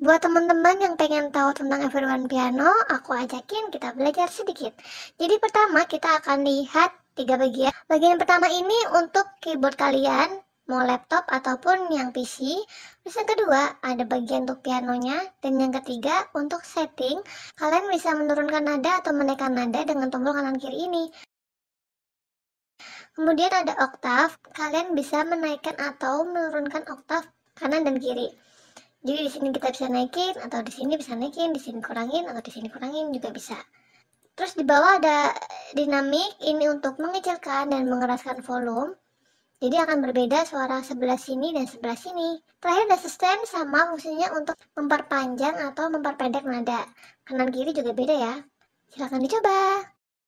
Buat teman-teman yang pengen tahu tentang Everyone Piano, aku ajakin kita belajar sedikit. Jadi pertama kita akan lihat tiga bagian. Bagian pertama ini untuk keyboard kalian, mau laptop ataupun yang PC. Terus yang kedua ada bagian untuk pianonya. Dan yang ketiga untuk setting, kalian bisa menurunkan nada atau menaikkan nada dengan tombol kanan kiri ini. Kemudian ada oktav, kalian bisa menaikkan atau menurunkan oktav kanan dan kiri. Jadi di sini kita bisa naikin atau di sini bisa naikin, di sini kurangin atau di sini kurangin juga bisa. Terus di bawah ada dinamik ini untuk mengecilkan dan mengeraskan volume. Jadi akan berbeda suara sebelah sini dan sebelah sini. Terakhir ada sustain sama fungsinya untuk memperpanjang atau memperpendek nada. Kanan kiri juga beda ya. Silahkan dicoba.